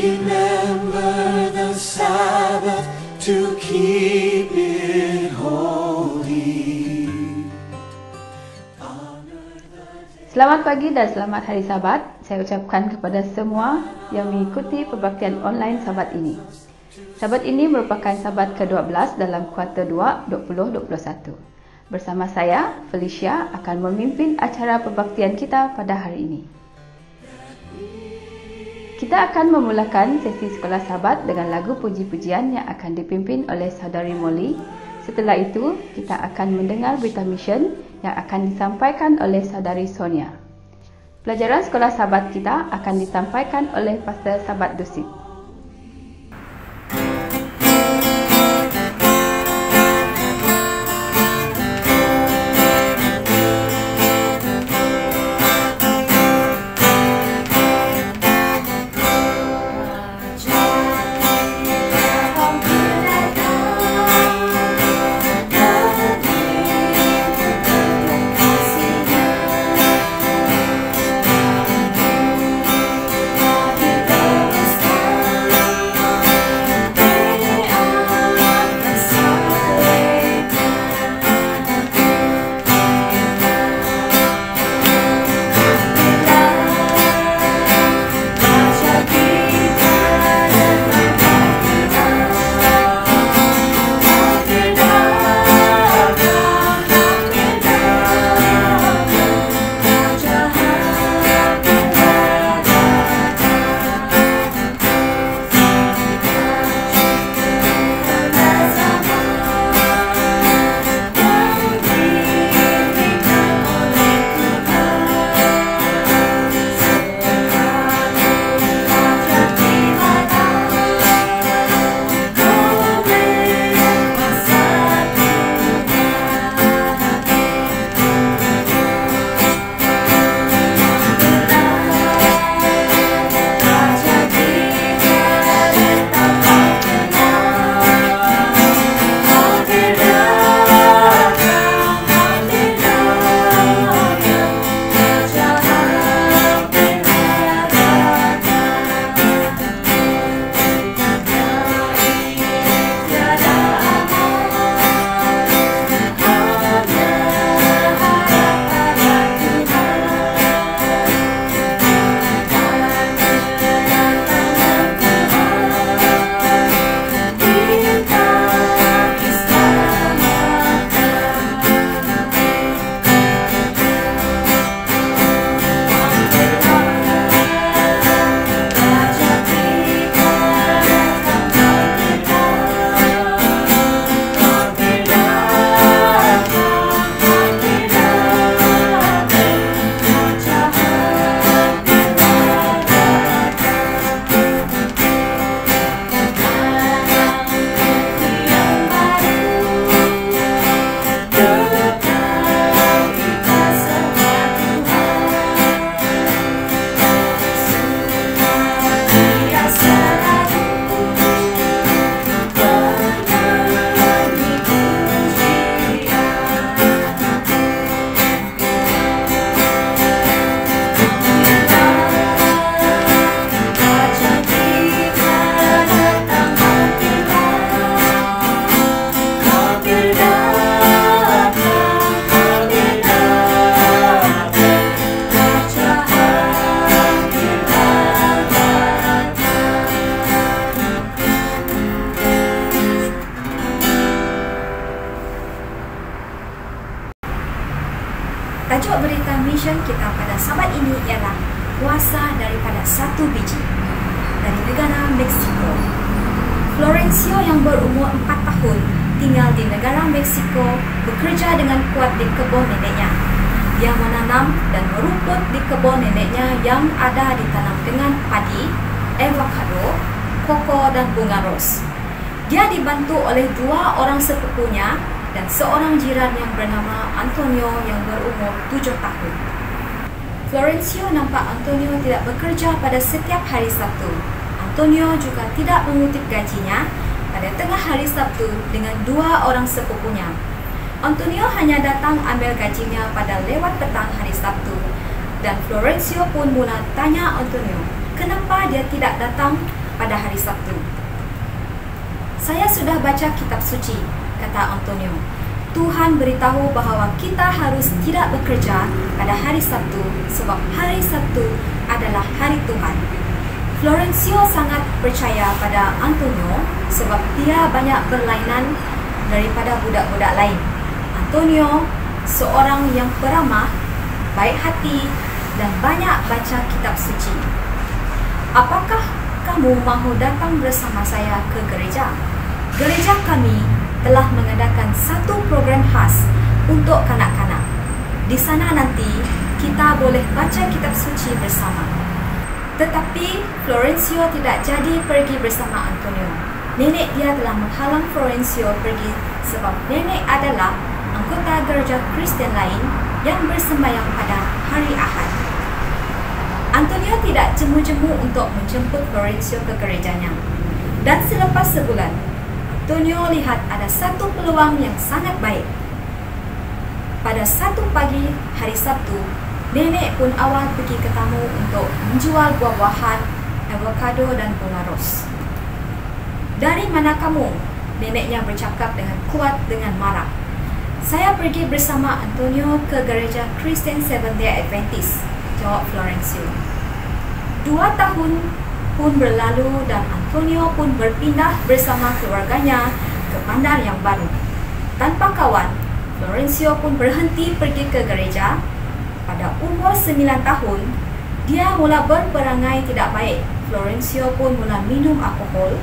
Remember the Sabbath to keep it holy. Selamat pagi dan selamat hari Sabat. Saya ucapkan kepada semua yang mengikuti pembaktian online Sabat ini. Sabat ini merupakan Sabat ke-12 dalam kuarter 2 2021. Bersama saya, Felicia akan memimpin acara pembaktian kita pada hari ini. Kita akan memulakan sesi sekolah sahabat dengan lagu puji-pujian yang akan dipimpin oleh saudari Molly. Setelah itu, kita akan mendengar berita mission yang akan disampaikan oleh saudari Sonia. Pelajaran sekolah sahabat kita akan disampaikan oleh Pastor Sahabat Dusit. dibantu oleh dua orang sepupunya dan seorang jiran yang bernama Antonio yang berumur tujuh tahun. Florencio nampak Antonio tidak bekerja pada setiap hari Sabtu. Antonio juga tidak mengutip gajinya pada tengah hari Sabtu dengan dua orang sepupunya. Antonio hanya datang ambil gajinya pada lewat petang hari Sabtu dan Florencio pun mula tanya Antonio kenapa dia tidak datang pada hari Sabtu. Saya sudah baca kitab suci, kata Antonio. Tuhan beritahu bahawa kita harus tidak bekerja pada hari Sabtu sebab hari Sabtu adalah hari Tuhan. Florencio sangat percaya pada Antonio sebab dia banyak berlainan daripada budak-budak lain. Antonio seorang yang peramah, baik hati dan banyak baca kitab suci. Apakah kamu mahu datang bersama saya ke gereja? gereja kami telah mengadakan satu program khas untuk kanak-kanak. Di sana nanti kita boleh baca kitab suci bersama. Tetapi Florencio tidak jadi pergi bersama Antonio. Nenek dia telah menghalang Florencio pergi sebab nenek adalah anggota gereja Kristen lain yang bersembahyang pada hari Ahad. Antonio tidak jemu-jemu untuk menjemput Florencio ke gerejanya. Dan selepas sebulan, Antonio lihat ada satu peluang yang sangat baik. Pada satu pagi hari Sabtu, nenek pun awal pergi ke tamu untuk menjual buah-buahan, avocado dan ros. Dari mana kamu? Neneknya bercakap dengan kuat dengan marah. Saya pergi bersama Antonio ke gereja Kristen Seventh-day Adventist, jawab Florencio. Dua tahun pun berlalu dan Antonio pun berpindah bersama keluarganya ke bandar yang baru. Tanpa kawan, Florencio pun berhenti pergi ke gereja. Pada umur 9 tahun, dia mula berperangai tidak baik. Florencio pun mula minum alkohol.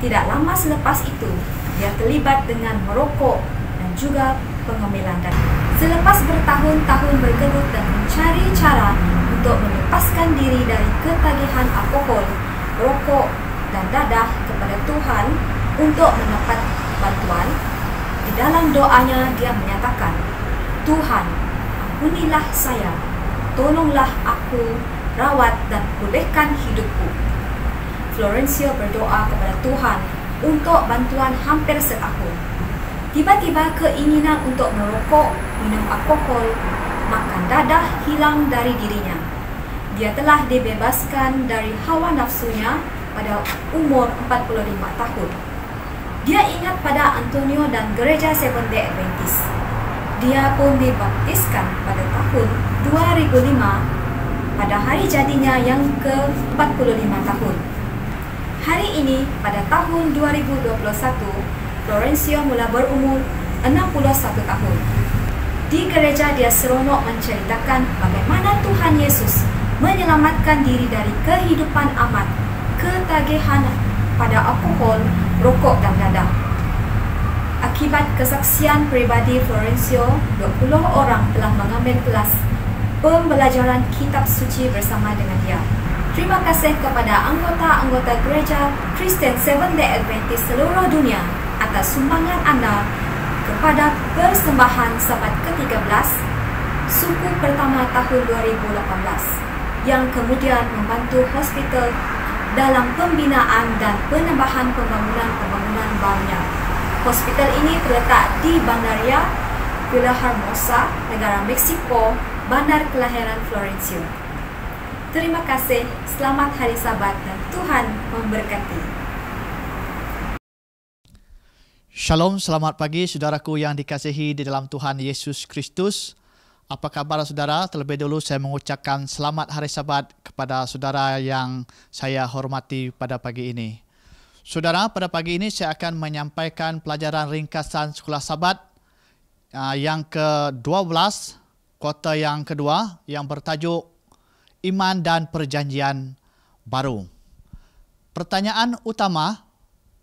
Tidak lama selepas itu, dia terlibat dengan merokok dan juga pengambilan darah. Selepas bertahun-tahun bergerut dan mencari cara untuk melepaskan diri dari ketagihan alkohol, rokok dan dadah kepada Tuhan untuk mendapat bantuan. Di dalam doanya dia menyatakan, Tuhan, ampunilah saya, tolonglah aku rawat dan pulihkan hidupku. Florencio berdoa kepada Tuhan untuk bantuan hampir setahun. Tiba-tiba keinginan untuk merokok, minum alkohol, makan dadah hilang dari dirinya dia telah dibebaskan dari hawa nafsunya pada umur 45 tahun. Dia ingat pada Antonio dan gereja Seventh Day Adventist. Dia pun dibaptiskan pada tahun 2005 pada hari jadinya yang ke-45 tahun. Hari ini pada tahun 2021, Florencio mula berumur 61 tahun. Di gereja dia seronok menceritakan bagaimana Tuhan Yesus menyelamatkan diri dari kehidupan amat, ketagihan pada alkohol, rokok dan dadah. Akibat kesaksian peribadi Florencio, 20 orang telah mengambil kelas pembelajaran kitab suci bersama dengan dia. Terima kasih kepada anggota-anggota gereja Kristen Seventh Day Adventist seluruh dunia atas sumbangan anda kepada persembahan sahabat ke-13 suku pertama tahun 2018 yang kemudian membantu hospital dalam pembinaan dan penambahan pembangunan-pembangunan barunya. Hospital ini terletak di Bandaria Villa Hermosa, negara Mexico, bandar kelahiran Florencio. Terima kasih, selamat hari sabat dan Tuhan memberkati. Shalom, selamat pagi saudaraku yang dikasihi di dalam Tuhan Yesus Kristus. Apa khabar saudara? Terlebih dulu saya mengucapkan selamat hari Sabat kepada saudara yang saya hormati pada pagi ini. Saudara, pada pagi ini saya akan menyampaikan pelajaran ringkasan sekolah Sabat ah, yang ke-12, kota yang kedua yang bertajuk Iman dan Perjanjian Baru. Pertanyaan utama,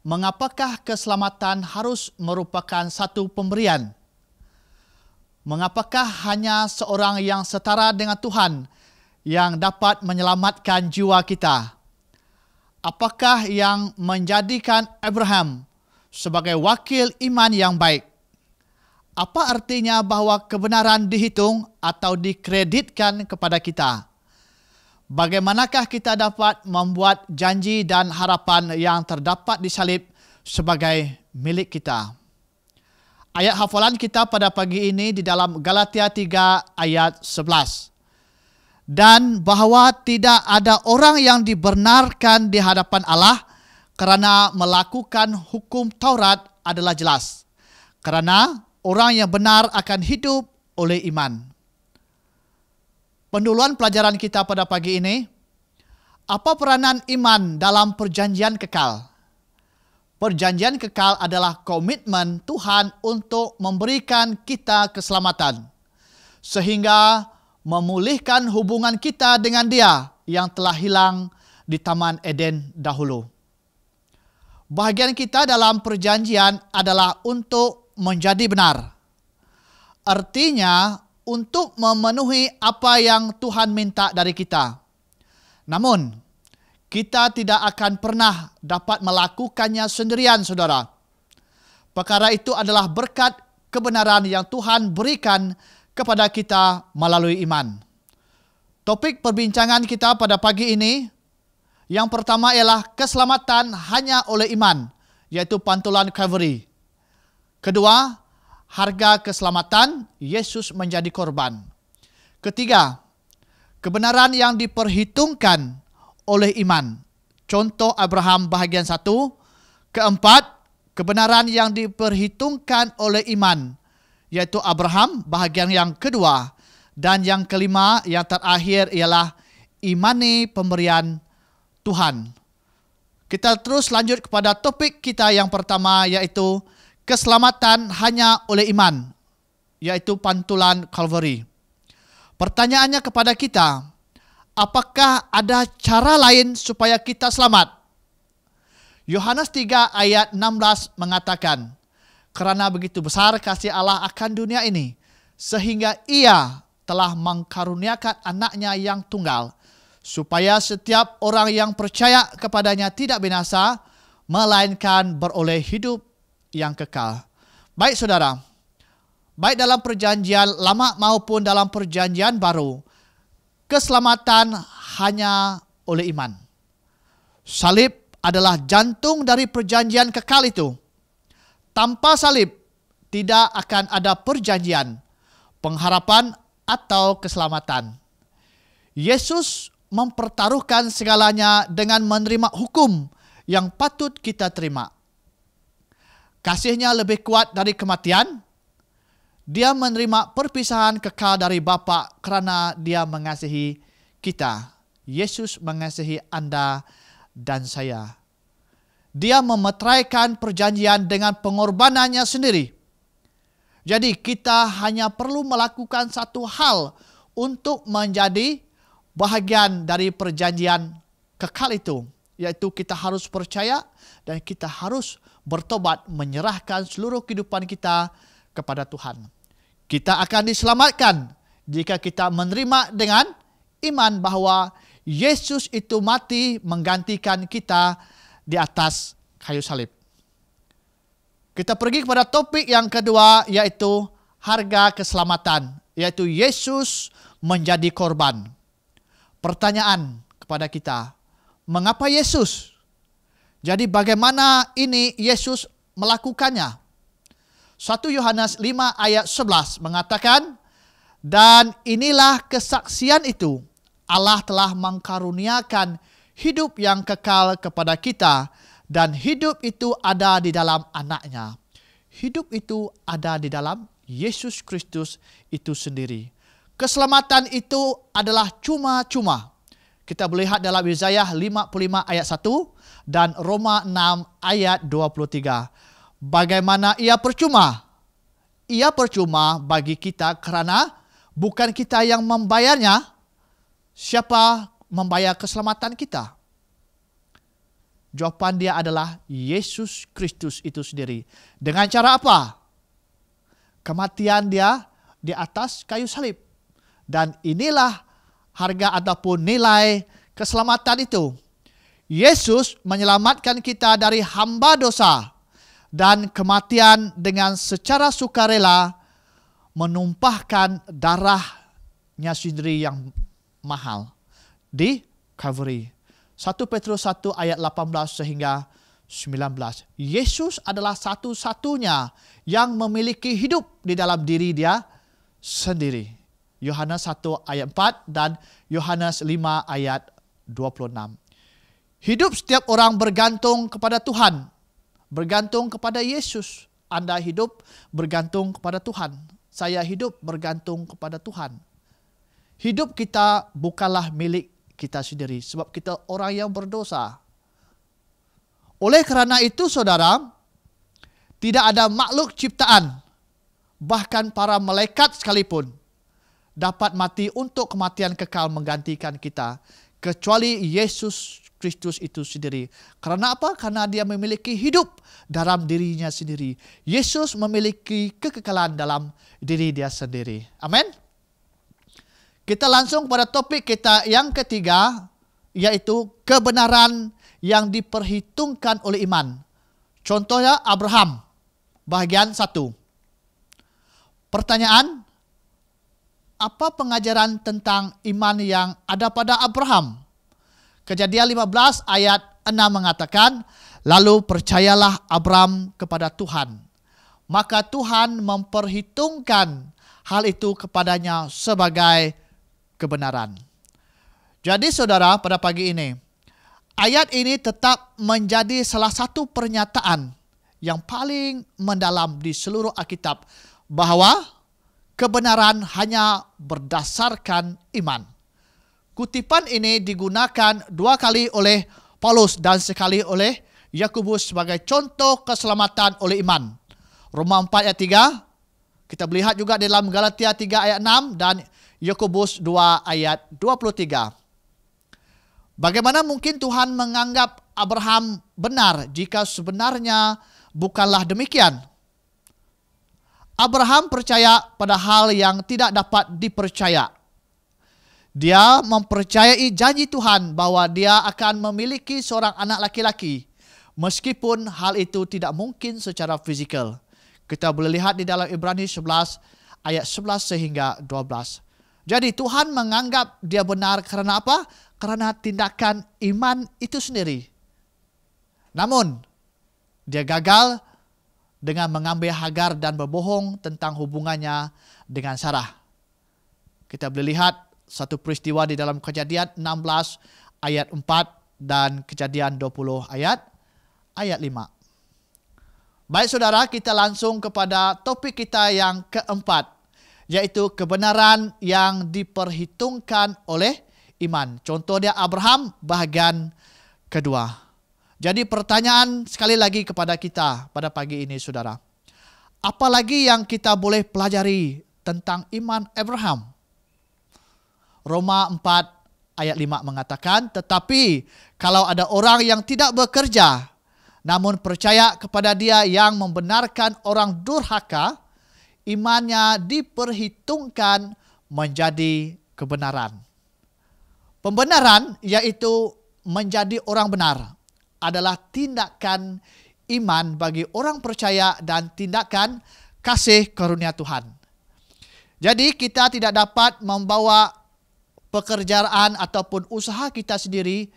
mengapakah keselamatan harus merupakan satu pemberian? Mengapakah hanya seorang yang setara dengan Tuhan yang dapat menyelamatkan jiwa kita? Apakah yang menjadikan Abraham sebagai wakil iman yang baik? Apa artinya bahawa kebenaran dihitung atau dikreditkan kepada kita? Bagaimanakah kita dapat membuat janji dan harapan yang terdapat di salib sebagai milik kita? Ayat hafalan kita pada pagi ini di dalam Galatia 3 ayat 11. Dan bahwa tidak ada orang yang dibenarkan di hadapan Allah karena melakukan hukum Taurat adalah jelas. Karena orang yang benar akan hidup oleh iman. Penduluan pelajaran kita pada pagi ini, apa peranan iman dalam perjanjian kekal? Perjanjian kekal adalah komitmen Tuhan untuk memberikan kita keselamatan, sehingga memulihkan hubungan kita dengan Dia yang telah hilang di Taman Eden dahulu. Bahagian kita dalam perjanjian adalah untuk menjadi benar, artinya untuk memenuhi apa yang Tuhan minta dari kita. Namun, kita tidak akan pernah dapat melakukannya sendirian, saudara. Perkara itu adalah berkat kebenaran yang Tuhan berikan kepada kita melalui iman. Topik perbincangan kita pada pagi ini, yang pertama ialah keselamatan hanya oleh iman, yaitu pantulan Calvary. Kedua, harga keselamatan, Yesus menjadi korban. Ketiga, kebenaran yang diperhitungkan, oleh iman. Contoh Abraham bahagian 1. Keempat, kebenaran yang diperhitungkan oleh iman. Yaitu Abraham bahagian yang kedua. Dan yang kelima, yang terakhir ialah imani pemberian Tuhan. Kita terus lanjut kepada topik kita yang pertama yaitu keselamatan hanya oleh iman, yaitu pantulan Calvary. Pertanyaannya kepada kita, apakah ada cara lain supaya kita selamat? Yohanes 3 ayat 16 mengatakan, Karena begitu besar kasih Allah akan dunia ini, sehingga ia telah mengkaruniakan anaknya yang tunggal, supaya setiap orang yang percaya kepadanya tidak binasa, melainkan beroleh hidup yang kekal. Baik saudara, baik dalam perjanjian lama maupun dalam perjanjian baru, keselamatan hanya oleh iman. Salib adalah jantung dari perjanjian kekal itu. Tanpa salib, tidak akan ada perjanjian, pengharapan, atau keselamatan. Yesus mempertaruhkan segalanya dengan menerima hukum yang patut kita terima. Kasihnya lebih kuat dari kematian, dia menerima perpisahan kekal dari Bapa karena dia mengasihi kita. Yesus mengasihi Anda dan saya. Dia memetraikan perjanjian dengan pengorbanannya sendiri. Jadi kita hanya perlu melakukan satu hal untuk menjadi bahagian dari perjanjian kekal itu, yaitu kita harus percaya dan kita harus bertobat menyerahkan seluruh kehidupan kita kepada Tuhan. Kita akan diselamatkan jika kita menerima dengan iman bahwa Yesus itu mati menggantikan kita di atas kayu salib. Kita pergi kepada topik yang kedua yaitu harga keselamatan, yaitu Yesus menjadi korban. Pertanyaan kepada kita, mengapa Yesus? Jadi bagaimana ini Yesus melakukannya? 1 Yohanes 5 ayat 11 mengatakan, Dan inilah kesaksian itu, Allah telah mengkaruniakan hidup yang kekal kepada kita, dan hidup itu ada di dalam anaknya. Hidup itu ada di dalam Yesus Kristus itu sendiri. Keselamatan itu adalah cuma-cuma. Kita melihat dalam Yesaya 55 ayat 1 dan Roma 6 ayat 23. Bagaimana ia percuma? Ia percuma bagi kita karena bukan kita yang membayarnya. Siapa membayar keselamatan kita? Jawaban dia adalah Yesus Kristus itu sendiri. Dengan cara apa? Kematian dia di atas kayu salib. Dan inilah harga ataupun nilai keselamatan itu. Yesus menyelamatkan kita dari hamba dosa. dan kematian dengan secara sukarela menumpahkan darahnya sendiri yang mahal di Calvary. 1 Petrus 1 ayat 18 sehingga 19. Yesus adalah satu-satunya yang memiliki hidup di dalam diri dia sendiri. Yohanes 1 ayat 4 dan Yohanes 5 ayat 26. Hidup setiap orang bergantung kepada Tuhan bergantung kepada Yesus. Anda hidup bergantung kepada Tuhan. Saya hidup bergantung kepada Tuhan. Hidup kita bukanlah milik kita sendiri sebab kita orang yang berdosa. Oleh kerana itu saudara, tidak ada makhluk ciptaan bahkan para malaikat sekalipun dapat mati untuk kematian kekal menggantikan kita kecuali Yesus Kristus itu sendiri. Karena apa? Karena dia memiliki hidup dalam dirinya sendiri. Yesus memiliki kekekalan dalam diri dia sendiri. Amin. Kita langsung pada topik kita yang ketiga, yaitu kebenaran yang diperhitungkan oleh iman. Contohnya Abraham, bagian satu. Pertanyaan, apa pengajaran tentang iman yang ada pada Abraham? Kejadian 15 ayat 6 mengatakan, Lalu percayalah Abram kepada Tuhan. Maka Tuhan memperhitungkan hal itu kepadanya sebagai kebenaran. Jadi saudara pada pagi ini, ayat ini tetap menjadi salah satu pernyataan yang paling mendalam di seluruh Alkitab bahwa kebenaran hanya berdasarkan iman. Kutipan ini digunakan dua kali oleh Paulus dan sekali oleh Yakobus sebagai contoh keselamatan oleh iman. Roma 4 ayat 3. Kita melihat juga dalam Galatia 3 ayat 6 dan Yakobus 2 ayat 23. Bagaimana mungkin Tuhan menganggap Abraham benar jika sebenarnya bukanlah demikian? Abraham percaya pada hal yang tidak dapat dipercaya. Dia mempercayai janji Tuhan bahwa dia akan memiliki seorang anak laki-laki meskipun hal itu tidak mungkin secara fizikal. Kita boleh lihat di dalam Ibrani 11 ayat 11 sehingga 12. Jadi Tuhan menganggap dia benar kerana apa? Kerana tindakan iman itu sendiri. Namun dia gagal dengan mengambil Hagar dan berbohong tentang hubungannya dengan Sarah. Kita boleh lihat satu peristiwa di dalam kejadian 16 ayat 4 dan kejadian 20 ayat ayat 5. Baik saudara, kita langsung kepada topik kita yang keempat, yaitu kebenaran yang diperhitungkan oleh iman. Contohnya Abraham bahagian kedua. Jadi pertanyaan sekali lagi kepada kita pada pagi ini saudara. Apa lagi yang kita boleh pelajari tentang iman Abraham? Roma 4 ayat 5 mengatakan, Tetapi kalau ada orang yang tidak bekerja, namun percaya kepada dia yang membenarkan orang durhaka, imannya diperhitungkan menjadi kebenaran. Pembenaran iaitu menjadi orang benar adalah tindakan iman bagi orang percaya dan tindakan kasih karunia Tuhan. Jadi kita tidak dapat membawa pekerjaan ataupun usaha kita sendiri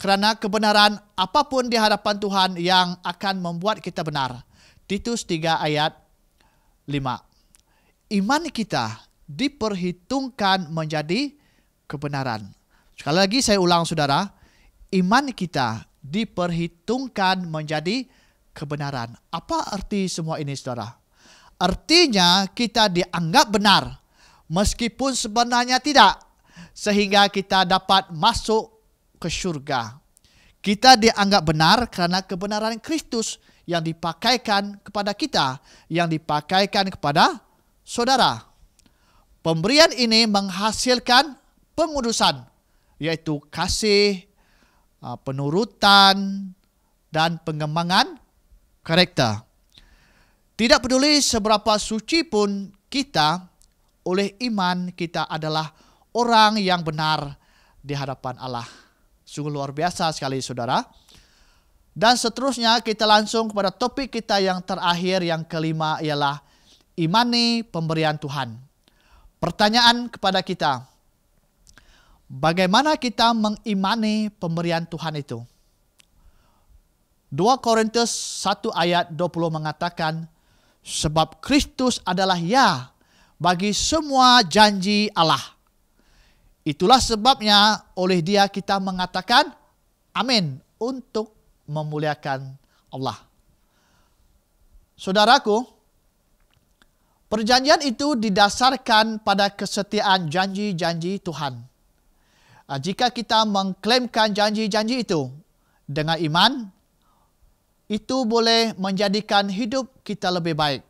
kerana kebenaran apapun di hadapan Tuhan yang akan membuat kita benar. Titus 3 ayat 5. Iman kita diperhitungkan menjadi kebenaran. Sekali lagi saya ulang saudara, iman kita diperhitungkan menjadi kebenaran. Apa arti semua ini saudara? Artinya kita dianggap benar meskipun sebenarnya tidak sehingga kita dapat masuk ke syurga. Kita dianggap benar kerana kebenaran Kristus yang dipakaikan kepada kita, yang dipakaikan kepada saudara. Pemberian ini menghasilkan pengudusan, yaitu kasih, ah, penurutan, dan pengembangan karakter. Tidak peduli seberapa suci pun kita, oleh iman kita adalah orang yang benar di hadapan Allah. Sungguh luar biasa sekali saudara. Dan seterusnya kita langsung kepada topik kita yang terakhir yang kelima ialah imani pemberian Tuhan. Pertanyaan kepada kita, bagaimana kita mengimani pemberian Tuhan itu? 2 Korintus 1 ayat 20 mengatakan, Sebab Kristus adalah ya bagi semua janji Allah. Itulah sebabnya oleh dia kita mengatakan amin untuk memuliakan Allah. Saudaraku, perjanjian itu didasarkan pada kesetiaan janji-janji Tuhan. Ah, jika kita mengklaimkan janji-janji itu dengan iman, itu boleh menjadikan hidup kita lebih baik.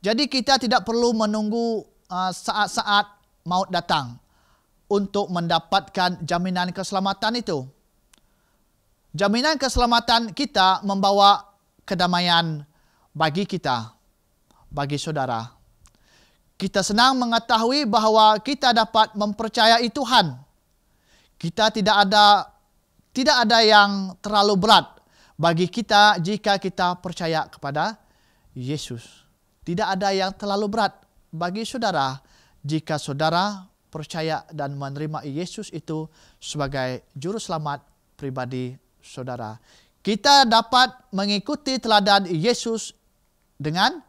Jadi kita tidak perlu menunggu ah, saat-saat maut datang untuk mendapatkan jaminan keselamatan itu. Jaminan keselamatan kita membawa kedamaian bagi kita, bagi saudara. Kita senang mengetahui bahawa kita dapat mempercayai Tuhan. Kita tidak ada tidak ada yang terlalu berat bagi kita jika kita percaya kepada Yesus. Tidak ada yang terlalu berat bagi saudara jika saudara percaya dan menerima Yesus itu sebagai juru selamat pribadi saudara. Kita dapat mengikuti teladan Yesus dengan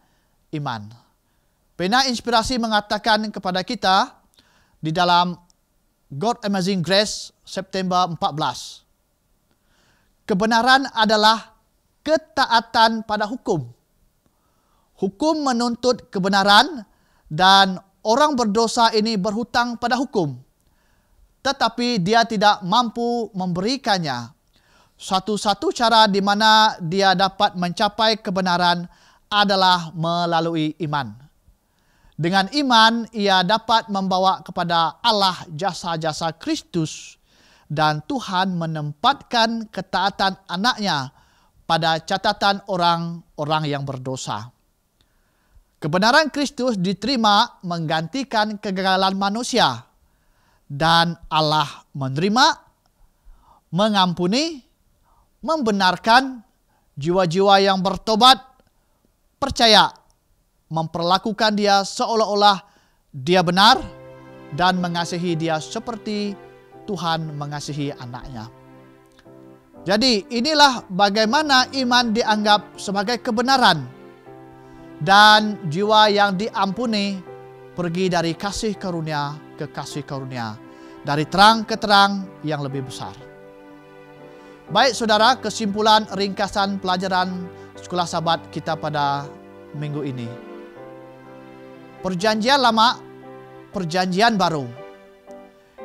iman. Pena inspirasi mengatakan kepada kita di dalam God Amazing Grace September 14. Kebenaran adalah ketaatan pada hukum. Hukum menuntut kebenaran dan orang berdosa ini berhutang pada hukum, tetapi dia tidak mampu memberikannya. Satu-satu cara di mana dia dapat mencapai kebenaran adalah melalui iman. Dengan iman, ia dapat membawa kepada Allah jasa-jasa Kristus, dan Tuhan menempatkan ketaatan anaknya pada catatan orang-orang yang berdosa. Kebenaran Kristus diterima menggantikan kegagalan manusia dan Allah menerima, mengampuni, membenarkan jiwa-jiwa yang bertobat, percaya, memperlakukan dia seolah-olah dia benar dan mengasihi dia seperti Tuhan mengasihi anaknya. Jadi inilah bagaimana iman dianggap sebagai kebenaran dan jiwa yang diampuni pergi dari kasih karunia ke kasih karunia, dari terang ke terang yang lebih besar. Baik saudara, kesimpulan ringkasan pelajaran sekolah sahabat kita pada minggu ini. Perjanjian lama, perjanjian baru.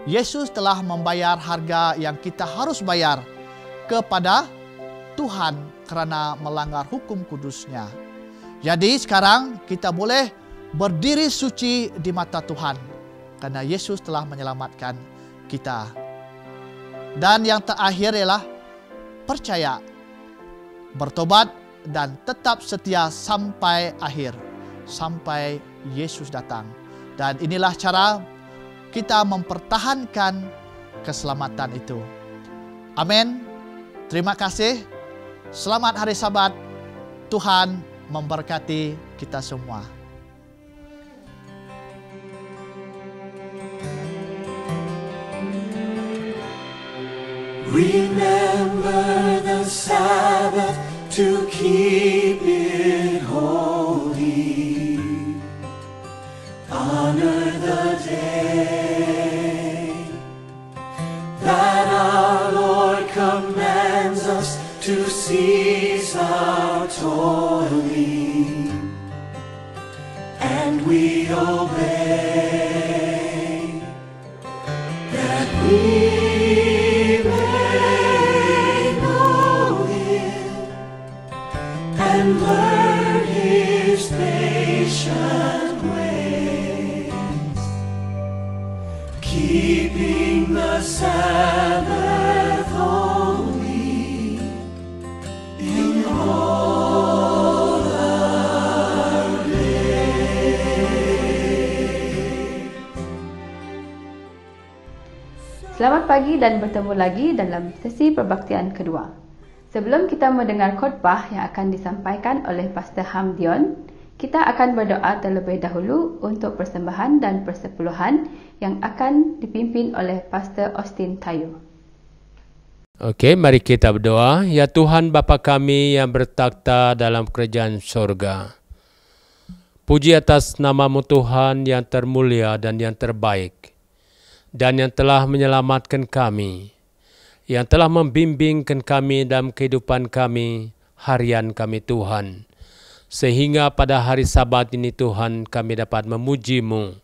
Yesus telah membayar harga yang kita harus bayar kepada Tuhan karena melanggar hukum kudusnya. nya jadi sekarang kita boleh berdiri suci di mata Tuhan karena Yesus telah menyelamatkan kita. Dan yang terakhir ialah percaya, bertobat dan tetap setia sampai akhir, sampai Yesus datang. Dan inilah cara kita mempertahankan keselamatan itu. Amin. Terima kasih. Selamat hari Sabat. Tuhan memberkati kita semua. Remember the Sabbath to keep. pagi dan bertemu lagi dalam sesi perbaktian kedua. Sebelum kita mendengar khotbah yang akan disampaikan oleh Pastor Hamdion, kita akan berdoa terlebih dahulu untuk persembahan dan persepuluhan yang akan dipimpin oleh Pastor Austin Tayo. Okey, mari kita berdoa. Ya Tuhan Bapa kami yang bertakhta dalam kerajaan sorga. Puji atas namamu Tuhan yang termulia dan yang terbaik. dan yang telah menyelamatkan kami, yang telah membimbingkan kami dalam kehidupan kami, harian kami Tuhan. Sehingga pada hari sabat ini Tuhan kami dapat memujimu.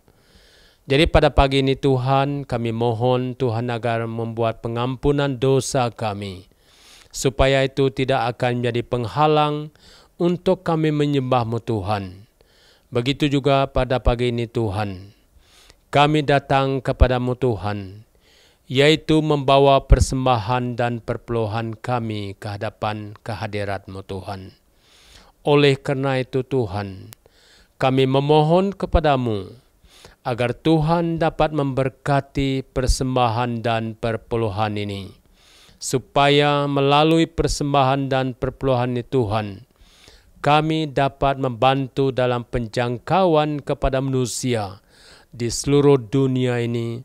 Jadi pada pagi ini Tuhan kami mohon Tuhan agar membuat pengampunan dosa kami. Supaya itu tidak akan menjadi penghalang untuk kami menyembahmu Tuhan. Begitu juga pada pagi ini Tuhan kami datang kepadamu Tuhan, yaitu membawa persembahan dan perpeluhan kami ke hadapan kehadiratmu Tuhan. Oleh karena itu Tuhan, kami memohon kepadamu agar Tuhan dapat memberkati persembahan dan perpeluhan ini, supaya melalui persembahan dan perpeluhan ini Tuhan, kami dapat membantu dalam penjangkauan kepada manusia, di seluruh dunia ini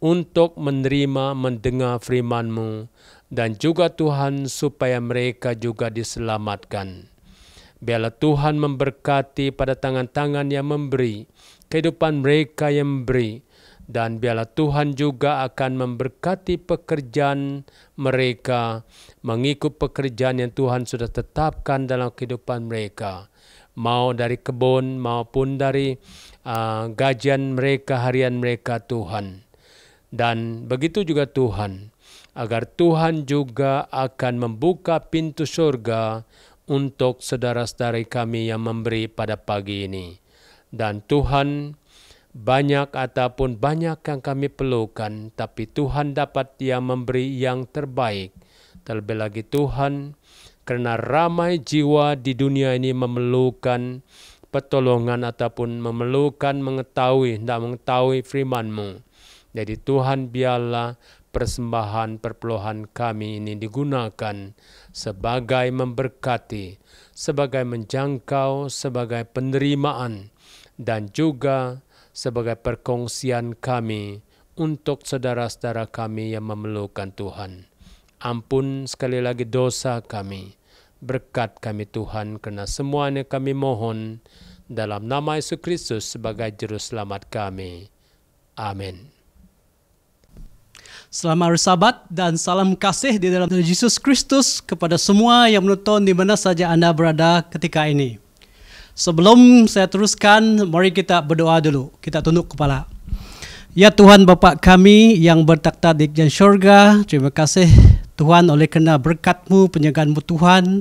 untuk menerima mendengar firman-Mu dan juga Tuhan supaya mereka juga diselamatkan. Biarlah Tuhan memberkati pada tangan-tangan yang memberi, kehidupan mereka yang memberi, dan biarlah Tuhan juga akan memberkati pekerjaan mereka, mengikut pekerjaan yang Tuhan sudah tetapkan dalam kehidupan mereka. Mau dari kebun maupun dari Ah, gajian mereka, harian mereka Tuhan. Dan begitu juga Tuhan, agar Tuhan juga akan membuka pintu surga untuk saudara-saudari kami yang memberi pada pagi ini. Dan Tuhan banyak ataupun banyak yang kami perlukan, tapi Tuhan dapat yang memberi yang terbaik. Terlebih lagi Tuhan, karena ramai jiwa di dunia ini memerlukan pertolongan ataupun memerlukan mengetahui, tidak mengetahui firmanmu. Jadi Tuhan biarlah persembahan perpuluhan kami ini digunakan sebagai memberkati, sebagai menjangkau, sebagai penerimaan, dan juga sebagai perkongsian kami untuk saudara-saudara kami yang memerlukan Tuhan. Ampun sekali lagi dosa kami Berkat kami Tuhan karena semuanya kami mohon dalam nama Yesus Kristus sebagai juru selamat kami. Amin. Selamat hari Sabat dan salam kasih di dalam Yesus Kristus kepada semua yang menonton di mana saja Anda berada ketika ini. Sebelum saya teruskan, mari kita berdoa dulu. Kita tunduk kepala. Ya Tuhan Bapa kami yang bertakhta di syurga, terima kasih Tuhan oleh kerana berkatmu, penjagaanmu Tuhan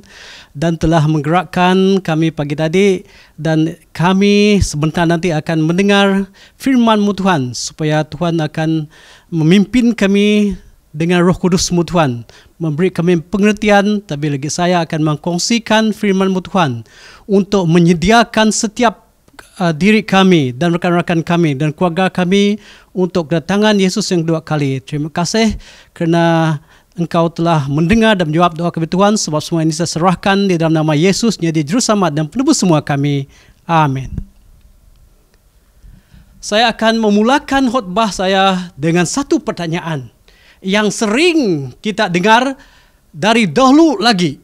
dan telah menggerakkan kami pagi tadi dan kami sebentar nanti akan mendengar firmanmu Tuhan supaya Tuhan akan memimpin kami dengan roh kudusmu Tuhan memberi kami pengertian tapi lagi saya akan mengkongsikan firmanmu Tuhan untuk menyediakan setiap uh, diri kami dan rekan-rekan kami dan keluarga kami untuk kedatangan Yesus yang dua kali. Terima kasih kerana Engkau telah mendengar dan menjawab doa kami Tuhan sebab semua ini saya serahkan di dalam nama Yesus. di Juru Selamat dan penebus semua kami. Amin. Saya akan memulakan khotbah saya dengan satu pertanyaan yang sering kita dengar dari dahulu lagi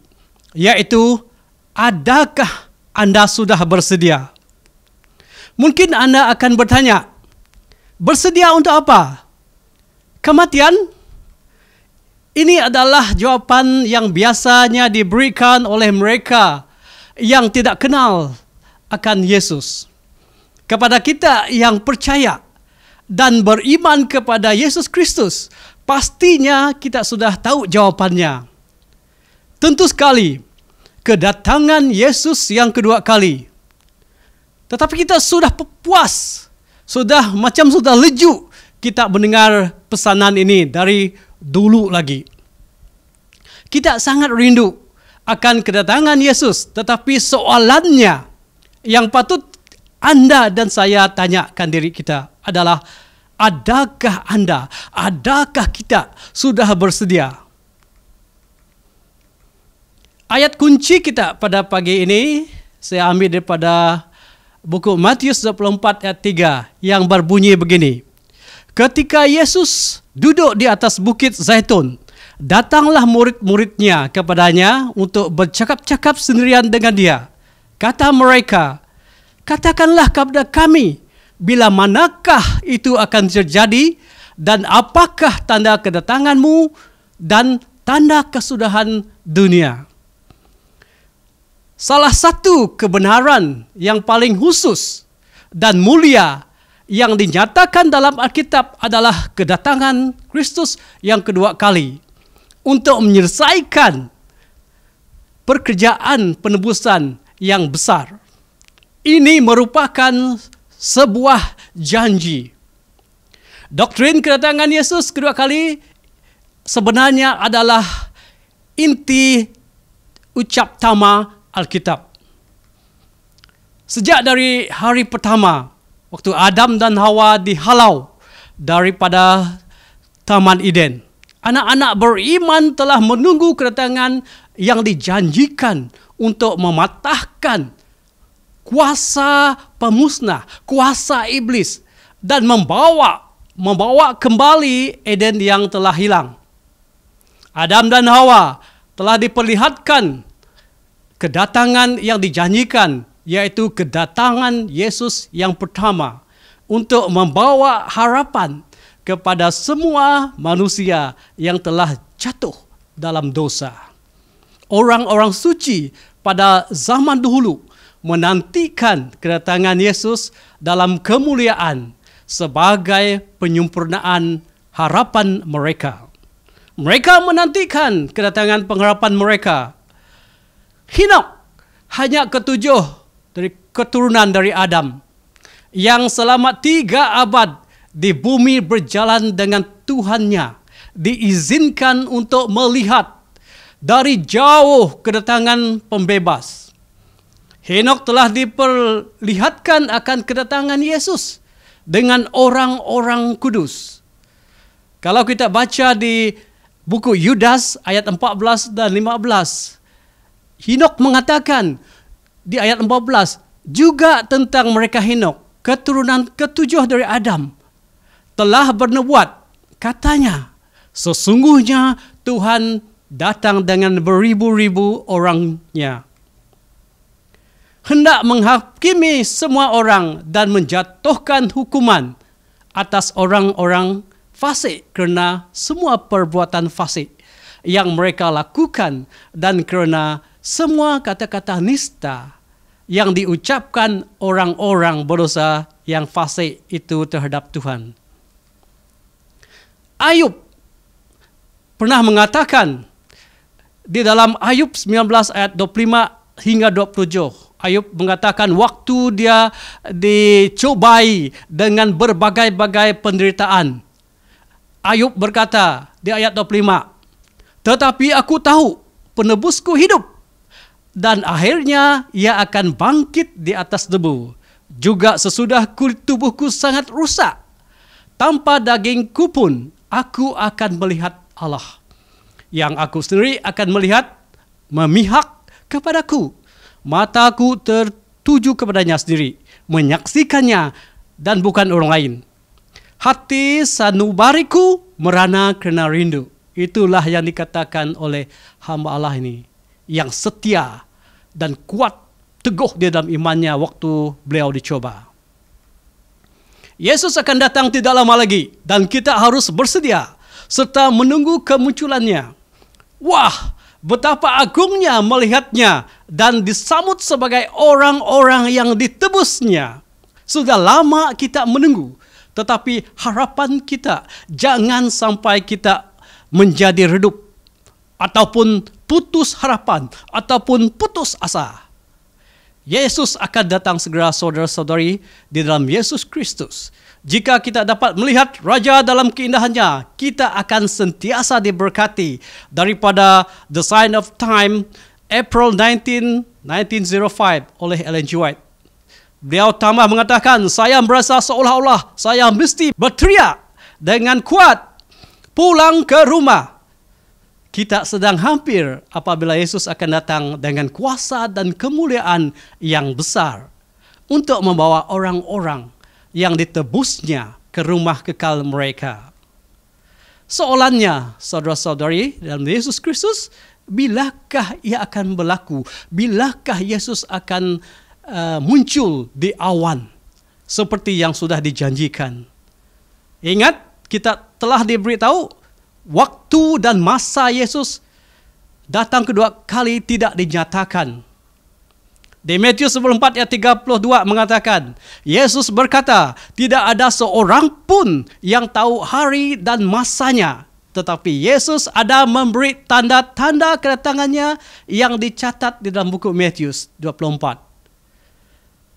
yaitu adakah Anda sudah bersedia? Mungkin Anda akan bertanya, bersedia untuk apa? Kematian? Ini adalah jawaban yang biasanya diberikan oleh mereka yang tidak kenal akan Yesus. Kepada kita yang percaya dan beriman kepada Yesus Kristus, pastinya kita sudah tahu jawabannya. Tentu sekali, kedatangan Yesus yang kedua kali. Tetapi kita sudah puas, sudah macam sudah leju kita mendengar pesanan ini dari dulu lagi. Kita sangat rindu akan kedatangan Yesus, tetapi soalannya yang patut Anda dan saya tanyakan diri kita adalah adakah Anda, adakah kita sudah bersedia? Ayat kunci kita pada pagi ini saya ambil daripada buku Matius 24 ayat 3 yang berbunyi begini. Ketika Yesus duduk di atas bukit Zaitun. Datanglah murid-muridnya kepadanya untuk bercakap-cakap sendirian dengan dia. Kata mereka, katakanlah kepada kami, bila manakah itu akan terjadi dan apakah tanda kedatanganmu dan tanda kesudahan dunia. Salah satu kebenaran yang paling khusus dan mulia yang dinyatakan dalam Alkitab adalah kedatangan Kristus yang kedua kali untuk menyelesaikan pekerjaan penebusan yang besar. Ini merupakan sebuah janji. Doktrin kedatangan Yesus kedua kali sebenarnya adalah inti ucap tama Alkitab. Sejak dari hari pertama waktu Adam dan Hawa dihalau daripada Taman Eden. Anak-anak beriman telah menunggu kedatangan yang dijanjikan untuk mematahkan kuasa pemusnah, kuasa iblis dan membawa membawa kembali Eden yang telah hilang. Adam dan Hawa telah diperlihatkan kedatangan yang dijanjikan Yaitu kedatangan Yesus yang pertama untuk membawa harapan kepada semua manusia yang telah jatuh dalam dosa. Orang-orang suci pada zaman dahulu menantikan kedatangan Yesus dalam kemuliaan sebagai penyempurnaan harapan mereka. Mereka menantikan kedatangan pengharapan mereka. Hinok hanya ketujuh dari keturunan dari Adam yang selama tiga abad di bumi berjalan dengan Tuhannya diizinkan untuk melihat dari jauh kedatangan pembebas. Henok telah diperlihatkan akan kedatangan Yesus dengan orang-orang kudus. Kalau kita baca di buku Yudas ayat 14 dan 15, Henok mengatakan, di ayat 14 juga tentang mereka Henok keturunan ketujuh dari Adam telah bernubuat katanya sesungguhnya Tuhan datang dengan beribu-ribu orangnya hendak menghakimi semua orang dan menjatuhkan hukuman atas orang-orang fasik kerana semua perbuatan fasik yang mereka lakukan dan kerana semua kata-kata nista yang diucapkan orang-orang berdosa yang fasik itu terhadap Tuhan. Ayub pernah mengatakan di dalam Ayub 19 ayat 25 hingga 27. Ayub mengatakan waktu dia dicobai dengan berbagai-bagai penderitaan. Ayub berkata di ayat 25, "Tetapi aku tahu penebusku hidup dan akhirnya ia akan bangkit di atas debu. Juga sesudah kulit tubuhku sangat rusak, tanpa dagingku pun aku akan melihat Allah. Yang aku sendiri akan melihat memihak kepadaku. Mataku tertuju kepadanya sendiri, menyaksikannya dan bukan orang lain. Hati sanubariku merana karena rindu. Itulah yang dikatakan oleh hamba Allah ini yang setia dan kuat teguh di dalam imannya waktu beliau dicoba. Yesus akan datang tidak lama lagi dan kita harus bersedia serta menunggu kemunculannya. Wah, betapa agungnya melihatnya dan disambut sebagai orang-orang yang ditebusnya. Sudah lama kita menunggu, tetapi harapan kita jangan sampai kita menjadi redup ataupun putus harapan ataupun putus asa. Yesus akan datang segera saudara-saudari di dalam Yesus Kristus. Jika kita dapat melihat Raja dalam keindahannya, kita akan sentiasa diberkati daripada The Sign of Time, April 19, 1905 oleh Ellen G. White. Beliau tambah mengatakan, saya merasa seolah-olah saya mesti berteriak dengan kuat pulang ke rumah. Kita sedang hampir apabila Yesus akan datang dengan kuasa dan kemuliaan yang besar untuk membawa orang-orang yang ditebusnya ke rumah kekal mereka. Soalannya, saudara-saudari, dalam Yesus Kristus, bilakah ia akan berlaku? Bilakah Yesus akan uh, muncul di awan seperti yang sudah dijanjikan? Ingat, kita telah diberitahu waktu dan masa Yesus datang kedua kali tidak dinyatakan. Di Matius 14 ayat 32 mengatakan, Yesus berkata, tidak ada seorang pun yang tahu hari dan masanya. Tetapi Yesus ada memberi tanda-tanda kedatangannya yang dicatat di dalam buku Matius 24.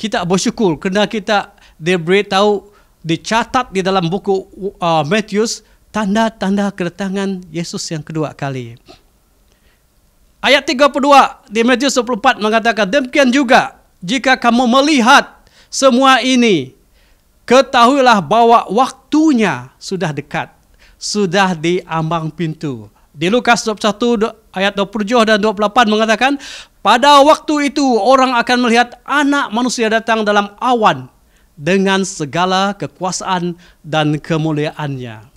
Kita bersyukur kerana kita diberitahu dicatat di dalam buku uh, Matius tanda-tanda kedatangan Yesus yang kedua kali. Ayat 32 di Matius 24 mengatakan, demikian juga jika kamu melihat semua ini, ketahuilah bahwa waktunya sudah dekat, sudah di ambang pintu. Di Lukas 21 ayat 27 dan 28 mengatakan, pada waktu itu orang akan melihat anak manusia datang dalam awan dengan segala kekuasaan dan kemuliaannya.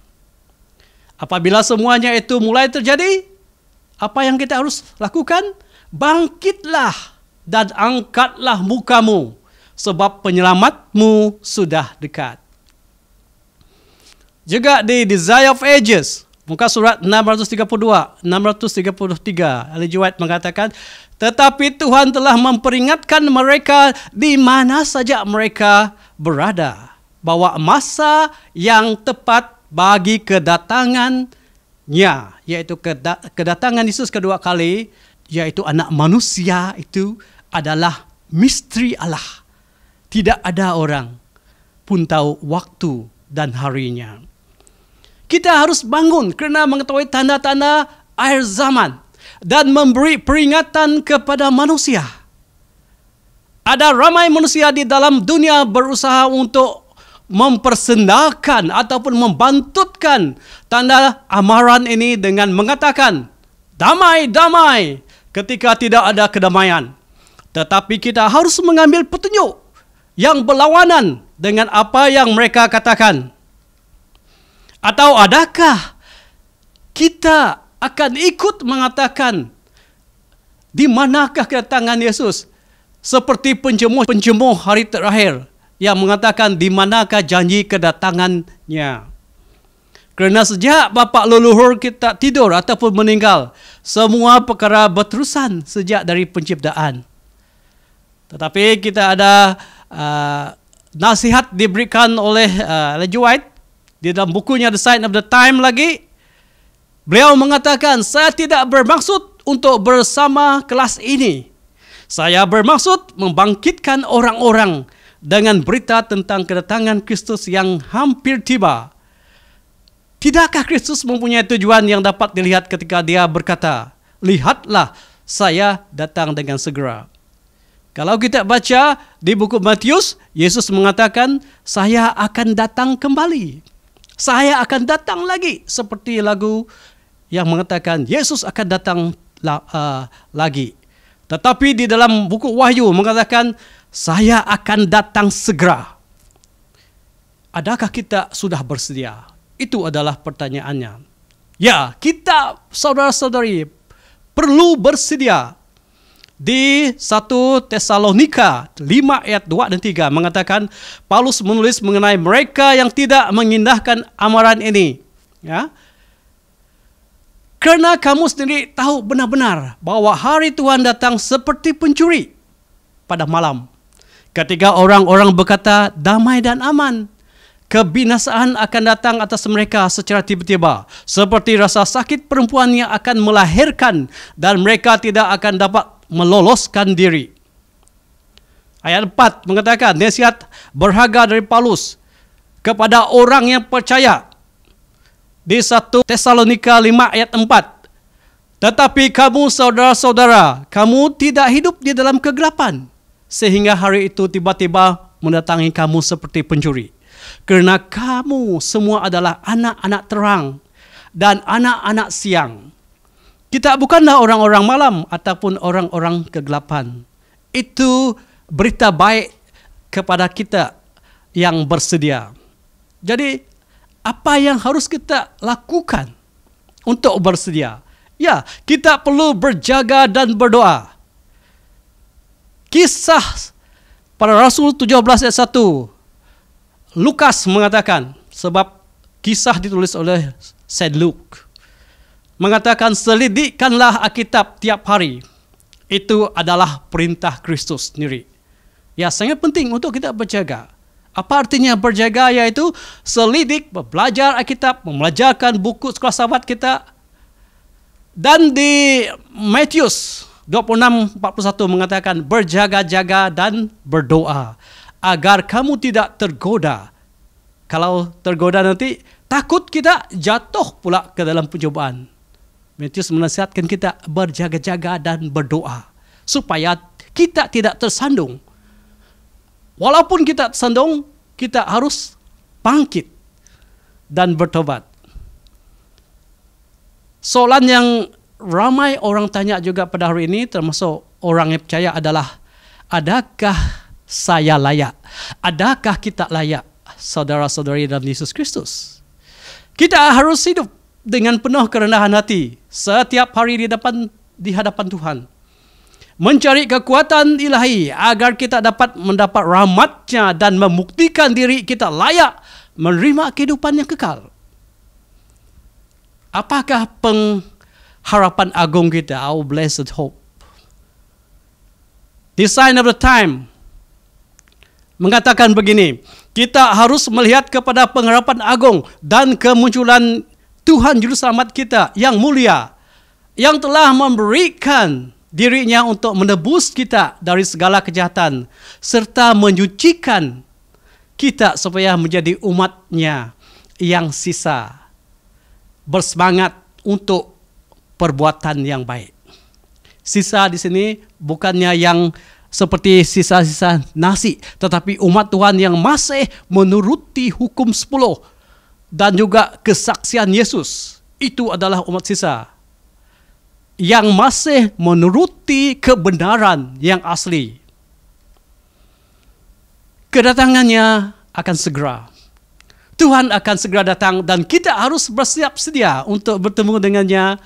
Apabila semuanya itu mulai terjadi, apa yang kita harus lakukan? Bangkitlah dan angkatlah mukamu sebab penyelamatmu sudah dekat. Juga di Desire of Ages, muka surat 632, 633, Ali Jewett mengatakan, Tetapi Tuhan telah memperingatkan mereka di mana saja mereka berada, bahwa masa yang tepat bagi kedatangannya, yaitu kedatangan Yesus kedua kali, yaitu anak manusia itu adalah misteri Allah. Tidak ada orang pun tahu waktu dan harinya. Kita harus bangun karena mengetahui tanda-tanda akhir zaman dan memberi peringatan kepada manusia. Ada ramai manusia di dalam dunia berusaha untuk mempersendakan ataupun membantutkan tanda amaran ini dengan mengatakan damai damai ketika tidak ada kedamaian. Tetapi kita harus mengambil petunjuk yang berlawanan dengan apa yang mereka katakan. Atau adakah kita akan ikut mengatakan di manakah kedatangan Yesus seperti penjemuh-penjemuh hari terakhir yang mengatakan di manakah janji kedatangannya. Kerana sejak bapak leluhur kita tidur ataupun meninggal, semua perkara berterusan sejak dari penciptaan. Tetapi kita ada uh, nasihat diberikan oleh uh, White di dalam bukunya The Sign of the Time lagi. Beliau mengatakan, saya tidak bermaksud untuk bersama kelas ini. Saya bermaksud membangkitkan orang-orang dengan berita tentang kedatangan Kristus yang hampir tiba. Tidakkah Kristus mempunyai tujuan yang dapat dilihat ketika dia berkata, Lihatlah, saya datang dengan segera. Kalau kita baca di buku Matius, Yesus mengatakan, saya akan datang kembali. Saya akan datang lagi. Seperti lagu yang mengatakan, Yesus akan datang la, uh, lagi. Tetapi di dalam buku Wahyu mengatakan, saya akan datang segera. Adakah kita sudah bersedia? Itu adalah pertanyaannya. Ya, kita saudara-saudari perlu bersedia. Di 1 Tesalonika 5 ayat 2 dan 3 mengatakan Paulus menulis mengenai mereka yang tidak mengindahkan amaran ini. Ya, karena kamu sendiri tahu benar-benar bahwa hari Tuhan datang seperti pencuri pada malam. Ketika orang-orang berkata damai dan aman, kebinasaan akan datang atas mereka secara tiba-tiba seperti rasa sakit perempuan yang akan melahirkan dan mereka tidak akan dapat meloloskan diri. Ayat 4 mengatakan nasihat berharga dari Paulus kepada orang yang percaya. Di 1 Tesalonika 5 ayat 4. Tetapi kamu saudara-saudara, kamu tidak hidup di dalam kegelapan sehingga hari itu tiba-tiba mendatangi kamu seperti pencuri. kerana kamu semua adalah anak-anak terang dan anak-anak siang. Kita bukanlah orang-orang malam ataupun orang-orang kegelapan. Itu berita baik kepada kita yang bersedia. Jadi, apa yang harus kita lakukan untuk bersedia? Ya, kita perlu berjaga dan berdoa. Kisah para Rasul 17 ayat 1. Lukas mengatakan sebab kisah ditulis oleh said Luke mengatakan selidikkanlah Alkitab tiap hari. Itu adalah perintah Kristus sendiri. Ya, sangat penting untuk kita berjaga. Apa artinya berjaga? Yaitu selidik, belajar Alkitab, memelajarkan buku sekolah sahabat kita. Dan di Matius, 26:41 mengatakan berjaga-jaga dan berdoa agar kamu tidak tergoda. Kalau tergoda nanti takut kita jatuh pula ke dalam pencobaan. Matius menasihatkan kita berjaga-jaga dan berdoa supaya kita tidak tersandung. Walaupun kita tersandung, kita harus bangkit dan bertobat. Soalan yang ramai orang tanya juga pada hari ini termasuk orang yang percaya adalah adakah saya layak? Adakah kita layak? Saudara-saudari dalam Yesus Kristus. Kita harus hidup dengan penuh kerendahan hati setiap hari di depan di hadapan Tuhan. Mencari kekuatan ilahi agar kita dapat mendapat rahmatnya dan membuktikan diri kita layak menerima kehidupan yang kekal. Apakah peng harapan agung kita, our blessed hope. Design of the time mengatakan begini, kita harus melihat kepada pengharapan agung dan kemunculan Tuhan Juru Selamat kita yang mulia, yang telah memberikan dirinya untuk menebus kita dari segala kejahatan, serta menyucikan kita supaya menjadi umatnya yang sisa. Bersemangat untuk perbuatan yang baik. Sisa di sini bukannya yang seperti sisa-sisa nasi, tetapi umat Tuhan yang masih menuruti hukum 10 dan juga kesaksian Yesus. Itu adalah umat sisa yang masih menuruti kebenaran yang asli. Kedatangannya akan segera. Tuhan akan segera datang dan kita harus bersiap sedia untuk bertemu dengannya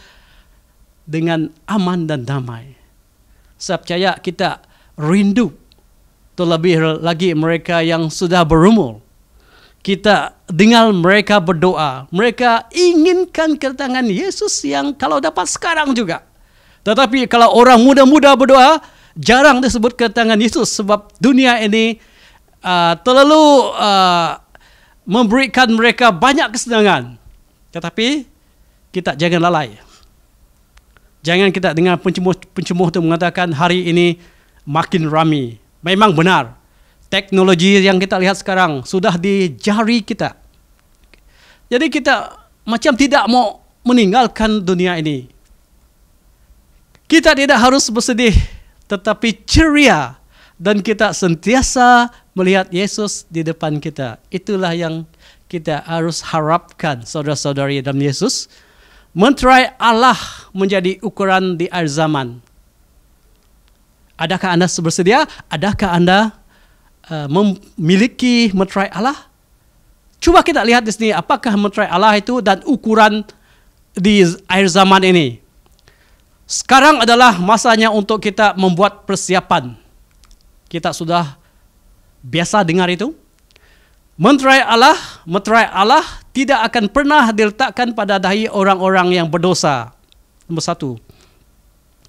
dengan aman dan damai. Saya percaya kita rindu terlebih lagi mereka yang sudah berumur. Kita dengar mereka berdoa. Mereka inginkan kedatangan Yesus yang kalau dapat sekarang juga. Tetapi kalau orang muda-muda berdoa, jarang disebut kedatangan Yesus sebab dunia ini uh, terlalu uh, memberikan mereka banyak kesenangan. Tetapi kita jangan lalai Jangan kita dengar pencemuh-pencemuh itu mengatakan hari ini makin ramai. Memang benar. Teknologi yang kita lihat sekarang sudah di jari kita. Jadi kita macam tidak mau meninggalkan dunia ini. Kita tidak harus bersedih, tetapi ceria dan kita sentiasa melihat Yesus di depan kita. Itulah yang kita harus harapkan saudara-saudari dalam Yesus Menterai Allah menjadi ukuran di akhir zaman. Adakah anda bersedia? Adakah anda uh, memiliki menterai Allah? Cuba kita lihat di sini apakah menterai Allah itu dan ukuran di akhir zaman ini. Sekarang adalah masanya untuk kita membuat persiapan. Kita sudah biasa dengar itu? Menterai Allah, menterai Allah tidak akan pernah diletakkan pada dahi orang-orang yang berdosa. Nombor satu.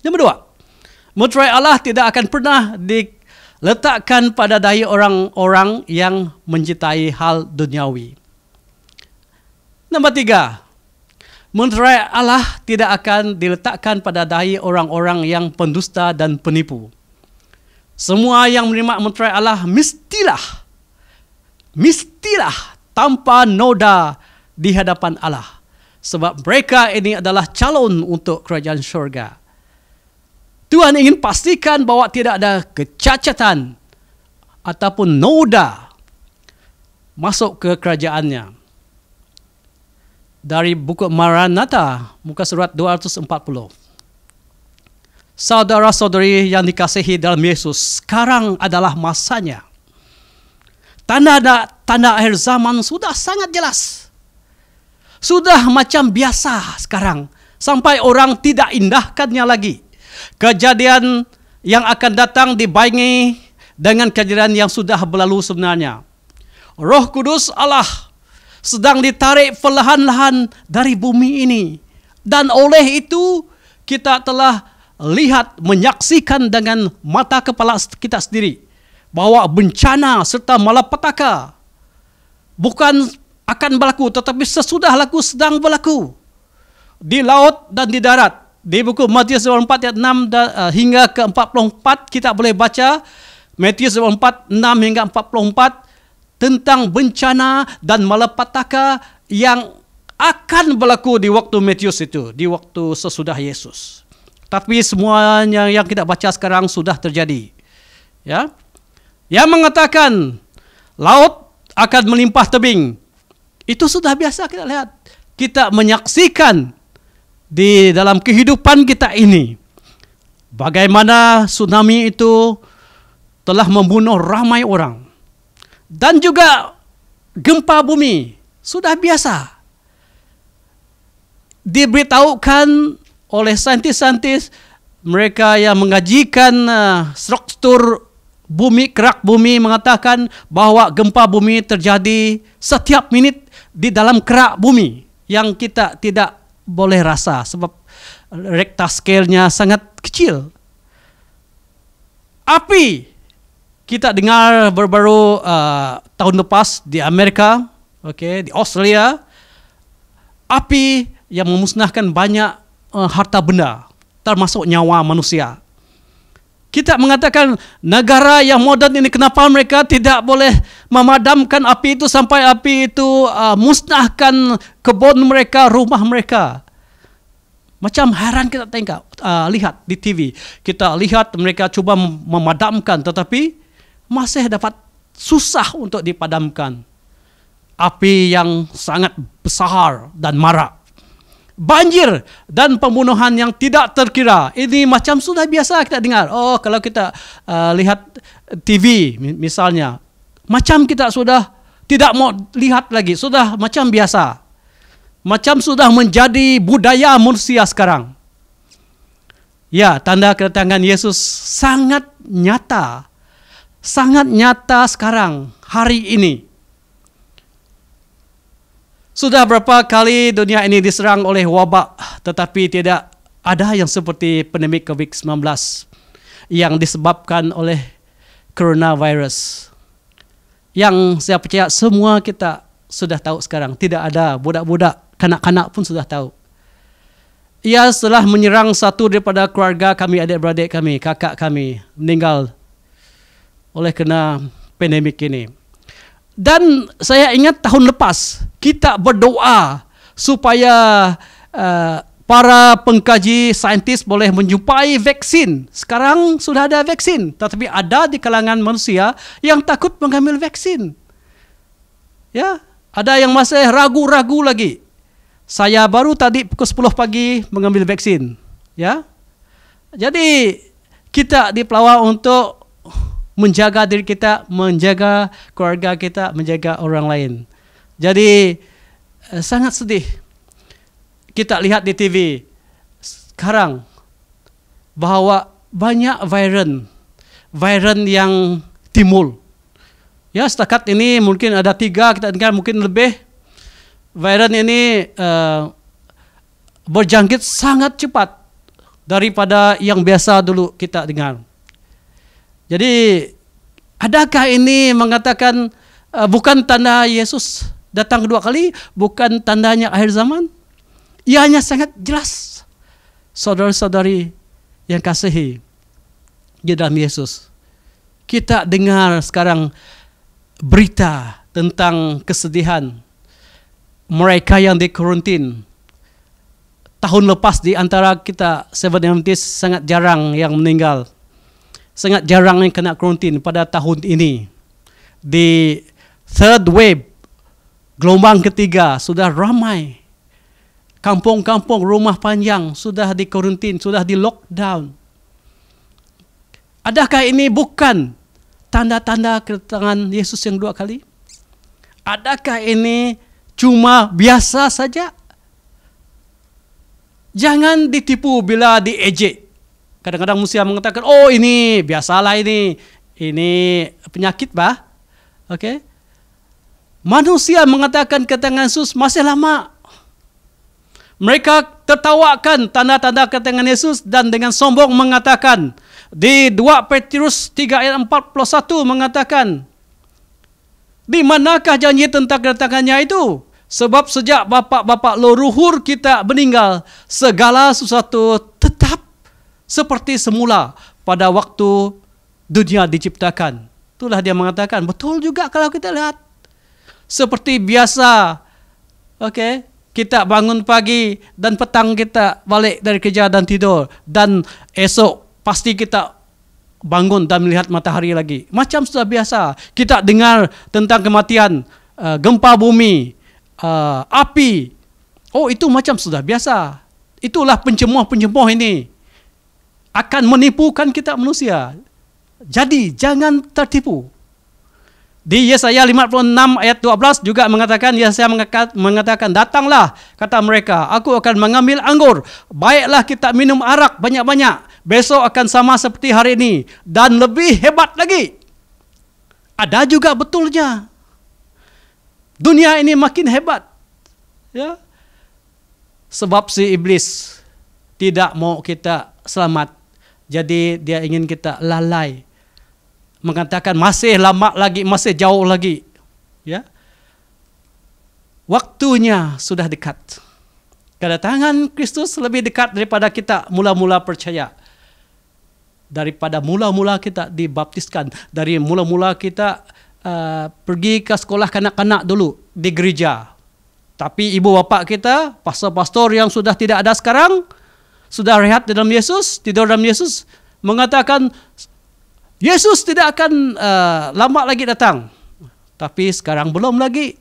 Nombor dua. Menterai Allah tidak akan pernah diletakkan pada dahi orang-orang yang mencintai hal duniawi. Nombor tiga. Menterai Allah tidak akan diletakkan pada dahi orang-orang yang pendusta dan penipu. Semua yang menerima menterai Allah mestilah menerima mestilah tanpa noda di hadapan Allah. Sebab mereka ini adalah calon untuk kerajaan syurga. Tuhan ingin pastikan bahawa tidak ada kecacatan ataupun noda masuk ke kerajaannya. Dari buku Maranatha, muka surat 240. Saudara-saudari yang dikasihi dalam Yesus, sekarang adalah masanya – Tanda tanda akhir zaman sudah sangat jelas. Sudah macam biasa sekarang sampai orang tidak indahkannya lagi. Kejadian yang akan datang dibaingi dengan kejadian yang sudah berlalu sebenarnya. Roh Kudus Allah sedang ditarik perlahan-lahan dari bumi ini. Dan oleh itu kita telah lihat menyaksikan dengan mata kepala kita sendiri Bahawa bencana serta malapetaka bukan akan berlaku tetapi sesudah laku sedang berlaku di laut dan di darat di buku Matius 4 eh, hingga ke 44 kita boleh baca Matius 4 hingga 44 tentang bencana dan malapetaka yang akan berlaku di waktu Matius itu di waktu sesudah Yesus tapi semuanya yang kita baca sekarang sudah terjadi ya yang mengatakan laut akan melimpah tebing. Itu sudah biasa kita lihat. Kita menyaksikan di dalam kehidupan kita ini. Bagaimana tsunami itu telah membunuh ramai orang. Dan juga gempa bumi sudah biasa. Diberitahukan oleh saintis-saintis mereka yang mengajikan eh, struktur bumi, kerak bumi mengatakan bahwa gempa bumi terjadi setiap menit di dalam kerak bumi yang kita tidak boleh rasa sebab rekta scale-nya sangat kecil. Api kita dengar baru-baru uh, tahun lepas di Amerika, oke, okay, di Australia, api yang memusnahkan banyak uh, harta benda termasuk nyawa manusia. Kita mengatakan negara yang moden ini kenapa mereka tidak boleh memadamkan api itu sampai api itu uh, musnahkan kebun mereka, rumah mereka. Macam heran kita tengok, uh, lihat di TV. Kita lihat mereka cuba memadamkan tetapi masih dapat susah untuk dipadamkan. Api yang sangat besar dan marak. banjir dan pembunuhan yang tidak terkira. Ini macam sudah biasa kita dengar. Oh, kalau kita uh, lihat TV misalnya, macam kita sudah tidak mau lihat lagi, sudah macam biasa. Macam sudah menjadi budaya manusia sekarang. Ya, tanda kedatangan Yesus sangat nyata. Sangat nyata sekarang hari ini. Sudah berapa kali dunia ini diserang oleh wabak tetapi tidak ada yang seperti pandemik COVID-19 yang disebabkan oleh coronavirus. Yang saya percaya semua kita sudah tahu sekarang. Tidak ada budak-budak, kanak-kanak pun sudah tahu. Ia telah menyerang satu daripada keluarga kami, adik-beradik kami, kakak kami meninggal oleh kena pandemik ini. Dan saya ingat tahun lepas, Kita berdoa supaya uh, para pengkaji saintis boleh menjumpai vaksin. Sekarang sudah ada vaksin, tetapi ada di kalangan manusia yang takut mengambil vaksin. Ya, ada yang masih ragu-ragu lagi. Saya baru tadi pukul 10 pagi mengambil vaksin, ya. Jadi kita dipelawa untuk menjaga diri kita, menjaga keluarga kita, menjaga orang lain. Jadi eh, sangat sedih. Kita lihat di TV sekarang bahwa banyak virus viral yang timbul. Ya setakat ini mungkin ada tiga kita dengar mungkin lebih virus ini uh, berjangkit sangat cepat daripada yang biasa dulu kita dengar. Jadi adakah ini mengatakan uh, bukan tanda Yesus datang kedua kali bukan tandanya akhir zaman. ianya sangat jelas. Saudara-saudari yang kasihi di dalam Yesus. Kita dengar sekarang berita tentang kesedihan mereka yang dikuruntin. Tahun lepas di antara kita Seven Adventist sangat jarang yang meninggal. Sangat jarang yang kena karantin pada tahun ini. Di third wave Gelombang ketiga sudah ramai. Kampung-kampung rumah panjang sudah dikarantin, sudah di lockdown. Adakah ini bukan tanda-tanda kedatangan Yesus yang dua kali? Adakah ini cuma biasa saja? Jangan ditipu bila diejek. Kadang-kadang manusia mengatakan, oh ini biasalah ini, ini penyakit bah. Oke, okay? Manusia mengatakan keterangan Yesus masih lama. Mereka tertawakan tanda-tanda keterangan Yesus dan dengan sombong mengatakan di 2 Petrus 3 ayat 41 mengatakan di manakah janji tentang kedatangannya itu? Sebab sejak bapak-bapak leluhur kita meninggal, segala sesuatu tetap seperti semula pada waktu dunia diciptakan. Itulah dia mengatakan, betul juga kalau kita lihat seperti biasa. Okey, kita bangun pagi dan petang kita balik dari kerja dan tidur dan esok pasti kita bangun dan melihat matahari lagi. Macam sudah biasa. Kita dengar tentang kematian, uh, gempa bumi, uh, api. Oh, itu macam sudah biasa. Itulah pencemooh-pencemooh ini akan menipukan kita manusia. Jadi jangan tertipu. Di Yesaya 56 ayat 12 juga mengatakan Yesaya mengatakan datanglah kata mereka aku akan mengambil anggur baiklah kita minum arak banyak-banyak besok akan sama seperti hari ini dan lebih hebat lagi. Ada juga betulnya. Dunia ini makin hebat. Ya. Sebab si iblis tidak mau kita selamat. Jadi dia ingin kita lalai mengatakan masih lama lagi, masih jauh lagi. Ya. Waktunya sudah dekat. Kedatangan Kristus lebih dekat daripada kita mula-mula percaya. Daripada mula-mula kita dibaptiskan, dari mula-mula kita uh, pergi ke sekolah kanak-kanak dulu di gereja. Tapi ibu bapa kita, pastor-pastor yang sudah tidak ada sekarang, sudah rehat di dalam Yesus, tidur dalam Yesus, mengatakan Yesus tidak akan uh, eh, lama lagi datang. Tapi sekarang belum lagi.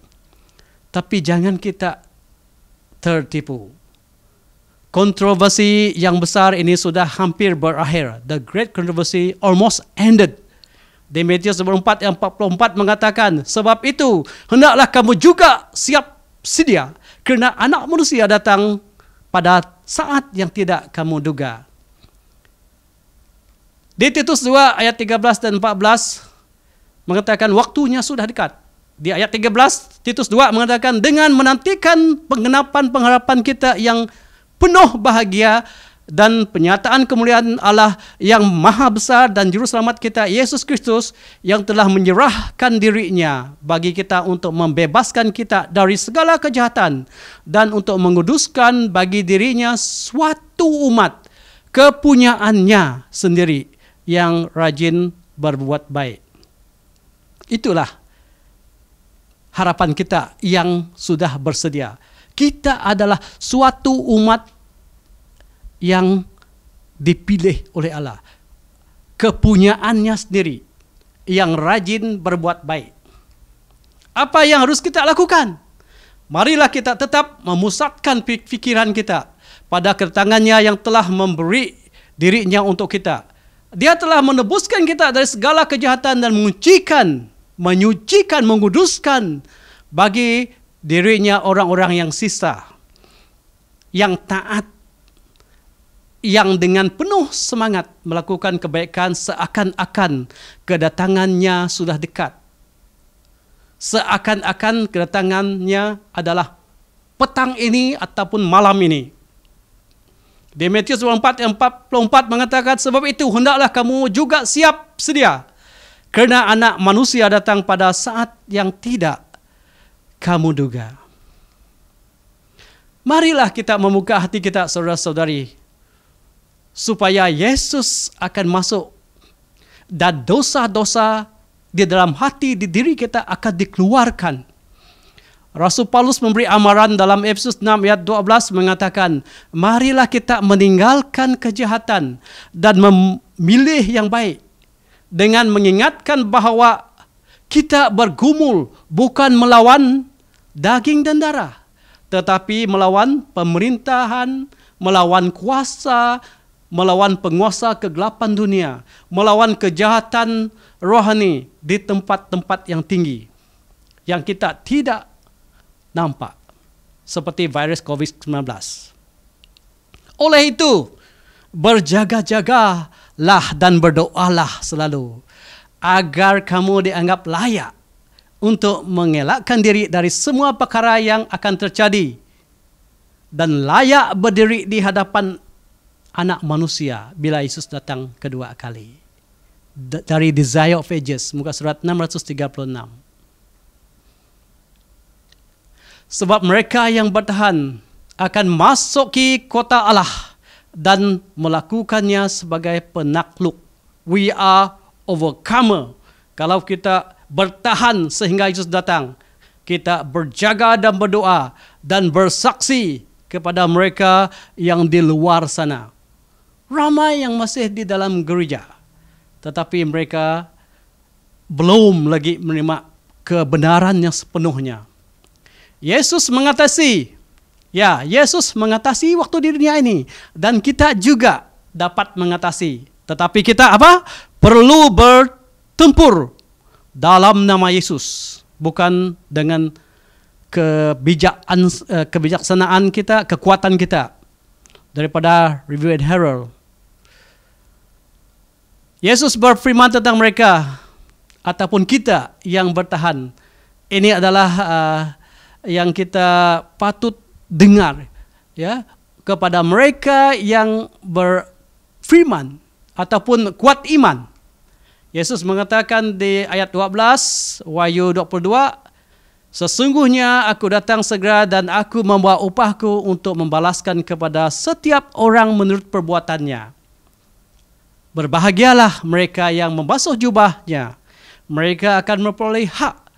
Tapi jangan kita tertipu. Kontroversi yang besar ini sudah hampir berakhir. The great controversy almost ended. Demetrius 4 yang 44 mengatakan, sebab itu hendaklah kamu juga siap sedia kerana anak manusia datang pada saat yang tidak kamu duga. Di Titus 2 ayat 13 dan 14 mengatakan waktunya sudah dekat. Di ayat 13 Titus 2 mengatakan dengan menantikan penggenapan pengharapan kita yang penuh bahagia dan penyataan kemuliaan Allah yang maha besar dan juru selamat kita Yesus Kristus yang telah menyerahkan dirinya bagi kita untuk membebaskan kita dari segala kejahatan dan untuk menguduskan bagi dirinya suatu umat kepunyaannya sendiri yang rajin berbuat baik. Itulah harapan kita yang sudah bersedia. Kita adalah suatu umat yang dipilih oleh Allah. Kepunyaannya sendiri yang rajin berbuat baik. Apa yang harus kita lakukan? Marilah kita tetap memusatkan pikiran kita pada ketangannya yang telah memberi dirinya untuk kita dia telah menebuskan kita dari segala kejahatan dan mengucikan, menyucikan, menguduskan bagi dirinya orang-orang yang sisa, yang taat, yang dengan penuh semangat melakukan kebaikan seakan-akan kedatangannya sudah dekat. Seakan-akan kedatangannya adalah petang ini ataupun malam ini. Di Matius 44 mengatakan, Sebab itu hendaklah kamu juga siap sedia. Karena anak manusia datang pada saat yang tidak kamu duga. Marilah kita membuka hati kita saudara-saudari. Supaya Yesus akan masuk. Dan dosa-dosa di dalam hati, di diri kita akan dikeluarkan. Rasul Paulus memberi amaran dalam Efesus 6 ayat 12 mengatakan, "Marilah kita meninggalkan kejahatan dan memilih yang baik dengan mengingatkan bahawa kita bergumul bukan melawan daging dan darah, tetapi melawan pemerintahan, melawan kuasa, melawan penguasa kegelapan dunia, melawan kejahatan rohani di tempat-tempat yang tinggi." yang kita tidak nampak seperti virus COVID-19. Oleh itu, berjaga-jagalah dan berdoalah selalu agar kamu dianggap layak untuk mengelakkan diri dari semua perkara yang akan terjadi dan layak berdiri di hadapan anak manusia bila Yesus datang kedua kali. Dari Desire of Ages, muka surat 636. sebab mereka yang bertahan akan masuk ke kota Allah dan melakukannya sebagai penakluk. We are overcomer. Kalau kita bertahan sehingga Yesus datang, kita berjaga dan berdoa dan bersaksi kepada mereka yang di luar sana. Ramai yang masih di dalam gereja, tetapi mereka belum lagi menerima kebenaran yang sepenuhnya. Yesus mengatasi. Ya, Yesus mengatasi waktu di dunia ini dan kita juga dapat mengatasi. Tetapi kita apa? Perlu bertempur dalam nama Yesus, bukan dengan kebijakan eh, kebijaksanaan kita, kekuatan kita daripada Review and Herald. Yesus berfirman tentang mereka ataupun kita yang bertahan. Ini adalah uh, yang kita patut dengar ya kepada mereka yang berfirman ataupun kuat iman. Yesus mengatakan di ayat 12 Wahyu 22 Sesungguhnya aku datang segera dan aku membawa upahku untuk membalaskan kepada setiap orang menurut perbuatannya. Berbahagialah mereka yang membasuh jubahnya. Mereka akan memperoleh hak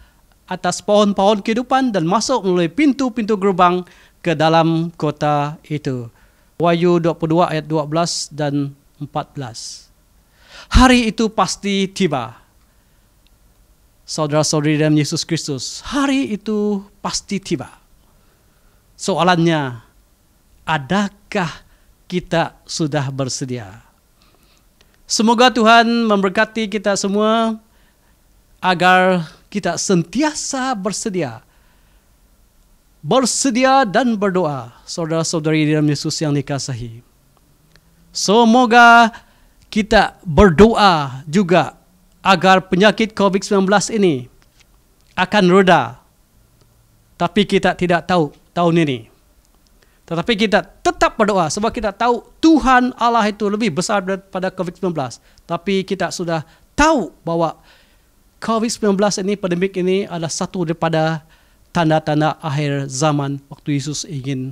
atas pohon-pohon kehidupan dan masuk melalui pintu-pintu gerbang ke dalam kota itu. Wahyu 22 ayat 12 dan 14. Hari itu pasti tiba. Saudara-saudari dalam Yesus Kristus, hari itu pasti tiba. Soalannya, adakah kita sudah bersedia? Semoga Tuhan memberkati kita semua agar kita sentiasa bersedia. Bersedia dan berdoa, saudara-saudari dalam Yesus yang dikasihi. Semoga kita berdoa juga agar penyakit COVID-19 ini akan reda. Tapi kita tidak tahu tahun ini. Tetapi kita tetap berdoa sebab kita tahu Tuhan Allah itu lebih besar daripada COVID-19. Tapi kita sudah tahu bahwa COVID-19 ini, pandemik ini adalah satu daripada tanda-tanda akhir zaman waktu Yesus ingin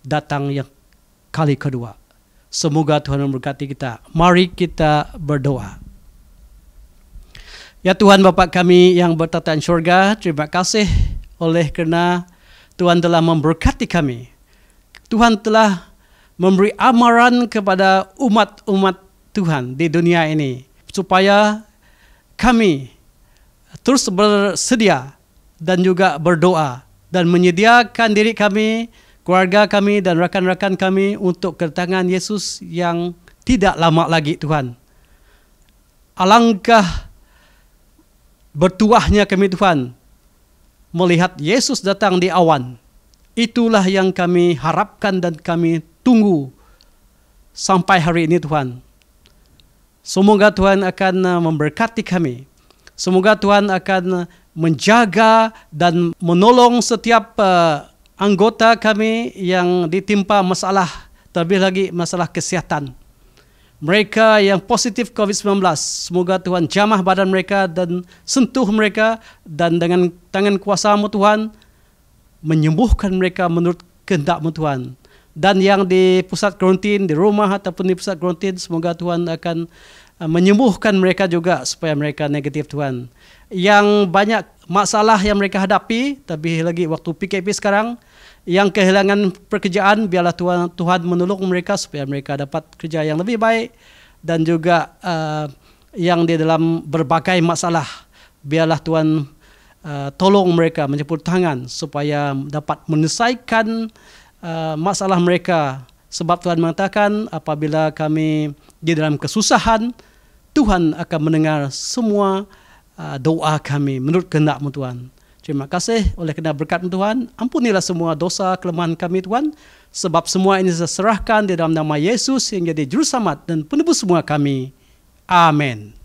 datang yang kali kedua. Semoga Tuhan memberkati kita. Mari kita berdoa. Ya Tuhan Bapa kami yang bertataan syurga, terima kasih oleh karena Tuhan telah memberkati kami. Tuhan telah memberi amaran kepada umat-umat Tuhan di dunia ini supaya kami terus bersedia dan juga berdoa dan menyediakan diri kami, keluarga kami dan rakan-rakan kami untuk kedatangan Yesus yang tidak lama lagi Tuhan. Alangkah bertuahnya kami Tuhan melihat Yesus datang di awan. Itulah yang kami harapkan dan kami tunggu sampai hari ini Tuhan. Semoga Tuhan akan uh, memberkati kami. Semoga Tuhan akan menjaga dan menolong setiap uh, anggota kami yang ditimpa masalah, terlebih lagi masalah kesihatan. Mereka yang positif COVID-19, semoga Tuhan jamah badan mereka dan sentuh mereka dan dengan tangan kuasa-Mu Tuhan menyembuhkan mereka menurut kehendak-Mu Tuhan. Dan yang di pusat karantin di rumah ataupun di pusat karantin, semoga Tuhan akan Ah, menyembuhkan mereka juga supaya mereka negatif Tuhan. Yang banyak masalah yang mereka hadapi, tapi lagi waktu PKP sekarang, yang kehilangan pekerjaan, biarlah Tuhan, Tuhan menolong mereka supaya mereka dapat kerja yang lebih baik dan juga uh, yang di dalam berbagai masalah, biarlah Tuhan uh, tolong mereka menyebut tangan supaya dapat menyelesaikan uh, masalah mereka sebab Tuhan mengatakan apabila kami di dalam kesusahan, Tuhan akan mendengar semua uh, doa kami menurut kehendakmu Tuhan. Terima kasih oleh kena berkat Tuhan. Ampunilah semua dosa kelemahan kami Tuhan. Sebab semua ini saya serahkan di dalam nama Yesus yang jadi juru dan penebus semua kami. Amin.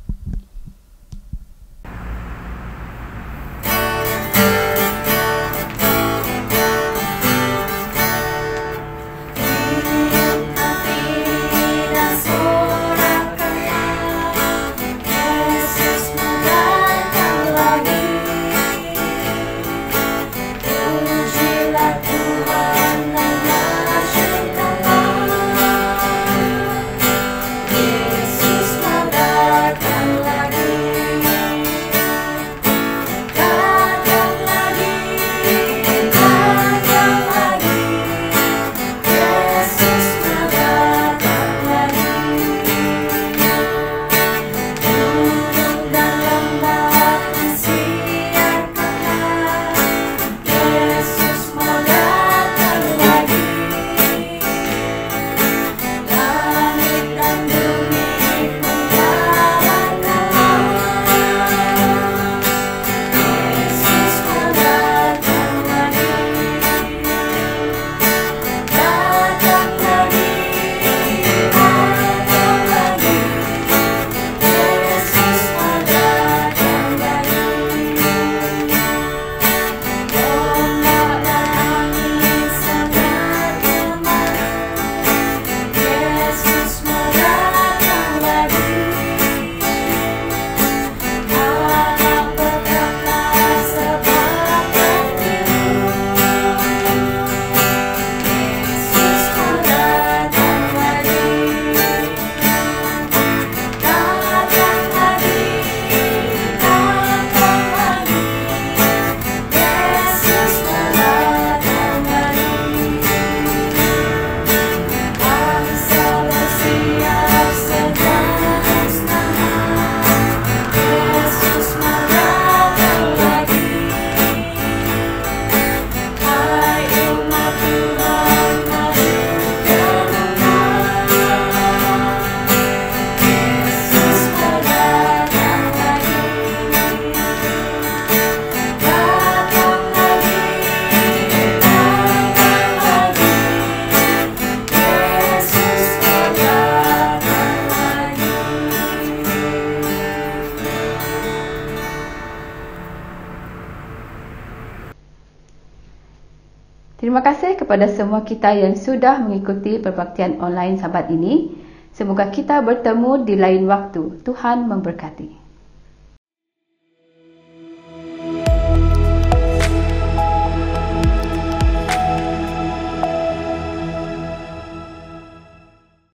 kepada semua kita yang sudah mengikuti perbaktian online sahabat ini. Semoga kita bertemu di lain waktu. Tuhan memberkati.